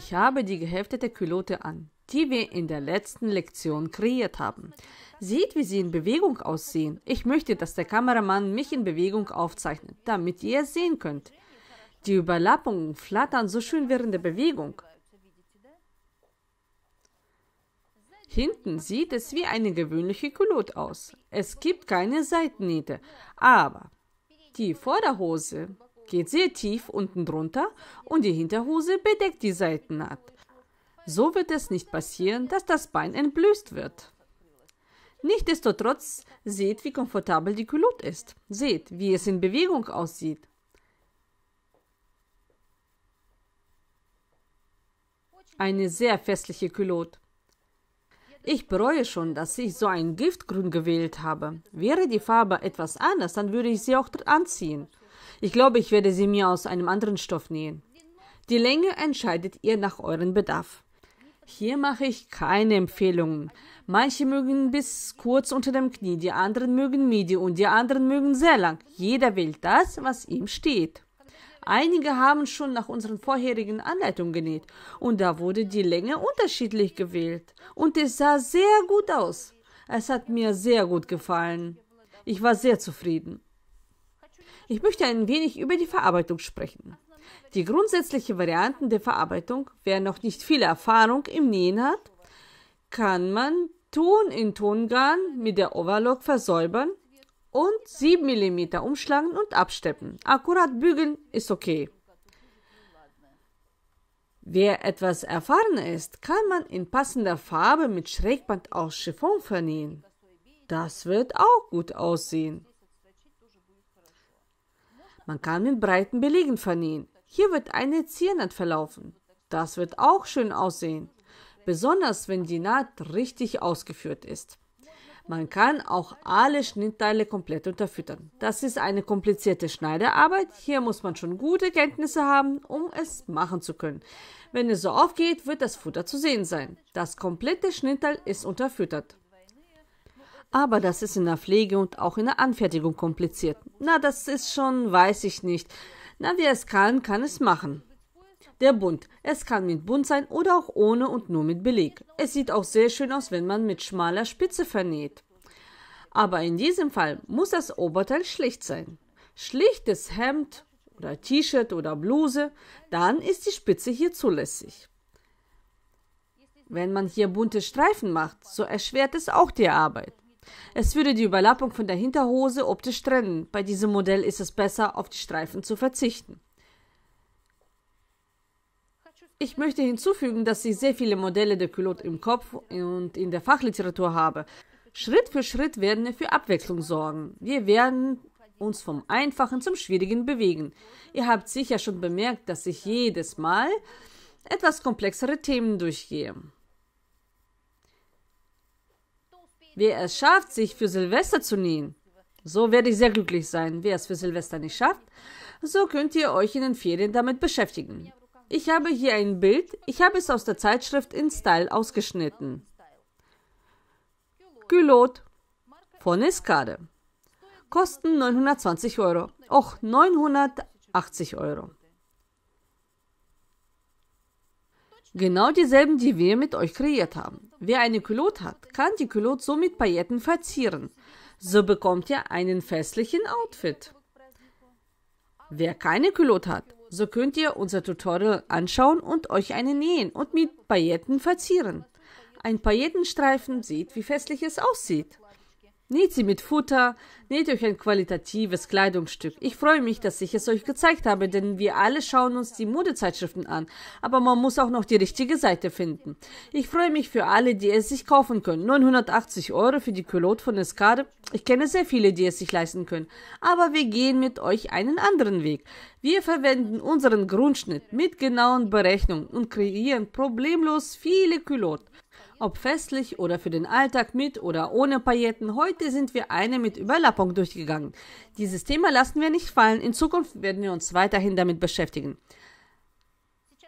Ich habe die geheftete Culotte an, die wir in der letzten Lektion kreiert haben. Seht, wie sie in Bewegung aussehen. Ich möchte, dass der Kameramann mich in Bewegung aufzeichnet, damit ihr es sehen könnt. Die Überlappungen flattern so schön während der Bewegung. Hinten sieht es wie eine gewöhnliche Culotte aus. Es gibt keine Seitennähte, aber die Vorderhose geht sehr tief unten drunter und die Hinterhose bedeckt die Seitennaht. So wird es nicht passieren, dass das Bein entblößt wird. Nichtsdestotrotz seht, wie komfortabel die Culotte ist. Seht, wie es in Bewegung aussieht. Eine sehr festliche Culotte. Ich bereue schon, dass ich so ein Giftgrün gewählt habe. Wäre die Farbe etwas anders, dann würde ich sie auch anziehen. Ich glaube, ich werde sie mir aus einem anderen Stoff nähen. Die Länge entscheidet ihr nach euren Bedarf. Hier mache ich keine Empfehlungen. Manche mögen bis kurz unter dem Knie, die anderen mögen midi und die anderen mögen sehr lang. Jeder wählt das, was ihm steht. Einige haben schon nach unseren vorherigen Anleitungen genäht und da wurde die Länge unterschiedlich gewählt und es sah sehr gut aus. Es hat mir sehr gut gefallen. Ich war sehr zufrieden. Ich möchte ein wenig über die Verarbeitung sprechen. Die grundsätzlichen Varianten der Verarbeitung, wer noch nicht viel Erfahrung im Nähen hat, kann man Ton in Tongarn mit der Overlock versäubern und 7 mm umschlagen und absteppen. Akkurat bügeln ist okay. Wer etwas erfahrener ist, kann man in passender Farbe mit Schrägband aus Chiffon vernähen. Das wird auch gut aussehen. Man kann mit breiten Belegen vernähen. Hier wird eine Ziernaht verlaufen. Das wird auch schön aussehen, besonders wenn die Naht richtig ausgeführt ist. Man kann auch alle Schnittteile komplett unterfüttern. Das ist eine komplizierte Schneiderarbeit. Hier muss man schon gute Kenntnisse haben, um es machen zu können. Wenn es so aufgeht, wird das Futter zu sehen sein. Das komplette Schnittteil ist unterfüttert aber das ist in der Pflege und auch in der Anfertigung kompliziert. Na, das ist schon, weiß ich nicht. Na, wer es kann, kann es machen. Der Bund. Es kann mit Bund sein oder auch ohne und nur mit Beleg. Es sieht auch sehr schön aus, wenn man mit schmaler Spitze vernäht. Aber in diesem Fall muss das Oberteil schlicht sein. Schlichtes Hemd oder T-Shirt oder Bluse, dann ist die Spitze hier zulässig. Wenn man hier bunte Streifen macht, so erschwert es auch die Arbeit. Es würde die Überlappung von der Hinterhose optisch trennen. Bei diesem Modell ist es besser, auf die Streifen zu verzichten. Ich möchte hinzufügen, dass ich sehr viele Modelle der Culotte im Kopf und in der Fachliteratur habe. Schritt für Schritt werden wir für Abwechslung sorgen. Wir werden uns vom Einfachen zum Schwierigen bewegen. Ihr habt sicher schon bemerkt, dass ich jedes Mal etwas komplexere Themen durchgehe. Wer es schafft, sich für Silvester zu nähen, so werde ich sehr glücklich sein. Wer es für Silvester nicht schafft, so könnt ihr euch in den Ferien damit beschäftigen. Ich habe hier ein Bild. Ich habe es aus der Zeitschrift in Style ausgeschnitten. Gülot von Eskade. Kosten 920 Euro. Och, 980 Euro. Genau dieselben, die wir mit euch kreiert haben. Wer eine Kulot hat, kann die Kulot so mit Pailletten verzieren. So bekommt ihr einen festlichen Outfit. Wer keine Kulot hat, so könnt ihr unser Tutorial anschauen und euch eine nähen und mit Pailletten verzieren. Ein Paillettenstreifen sieht, wie festlich es aussieht. Näht sie mit Futter, näht euch ein qualitatives Kleidungsstück. Ich freue mich, dass ich es euch gezeigt habe, denn wir alle schauen uns die Modezeitschriften an, aber man muss auch noch die richtige Seite finden. Ich freue mich für alle, die es sich kaufen können. 980 Euro für die Culotte von Escade. Ich kenne sehr viele, die es sich leisten können, aber wir gehen mit euch einen anderen Weg. Wir verwenden unseren Grundschnitt mit genauen Berechnungen und kreieren problemlos viele Culottes. Ob festlich oder für den Alltag mit oder ohne Pailletten, heute sind wir eine mit Überlappung durchgegangen. Dieses Thema lassen wir nicht fallen, in Zukunft werden wir uns weiterhin damit beschäftigen.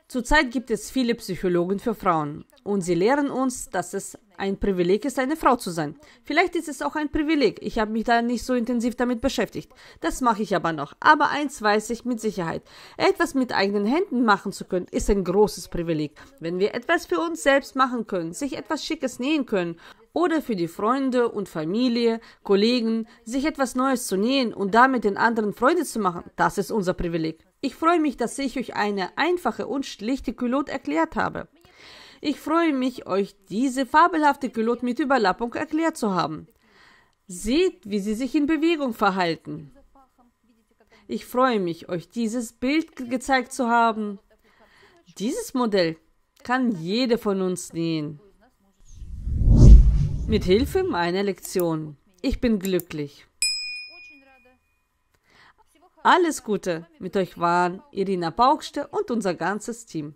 Zurzeit gibt es viele Psychologen für Frauen und sie lehren uns, dass es ein Privileg ist, eine Frau zu sein. Vielleicht ist es auch ein Privileg. Ich habe mich da nicht so intensiv damit beschäftigt. Das mache ich aber noch. Aber eins weiß ich mit Sicherheit. Etwas mit eigenen Händen machen zu können, ist ein großes Privileg. Wenn wir etwas für uns selbst machen können, sich etwas Schickes nähen können oder für die Freunde und Familie, Kollegen, sich etwas Neues zu nähen und damit den anderen Freude zu machen, das ist unser Privileg. Ich freue mich, dass ich euch eine einfache und schlichte Kulot erklärt habe. Ich freue mich, euch diese fabelhafte Pilot mit Überlappung erklärt zu haben. Seht, wie sie sich in Bewegung verhalten. Ich freue mich, euch dieses Bild ge gezeigt zu haben. Dieses Modell kann jede von uns nähen. Mit Hilfe meiner Lektion. Ich bin glücklich. Alles Gute mit euch waren Irina Paukste und unser ganzes Team.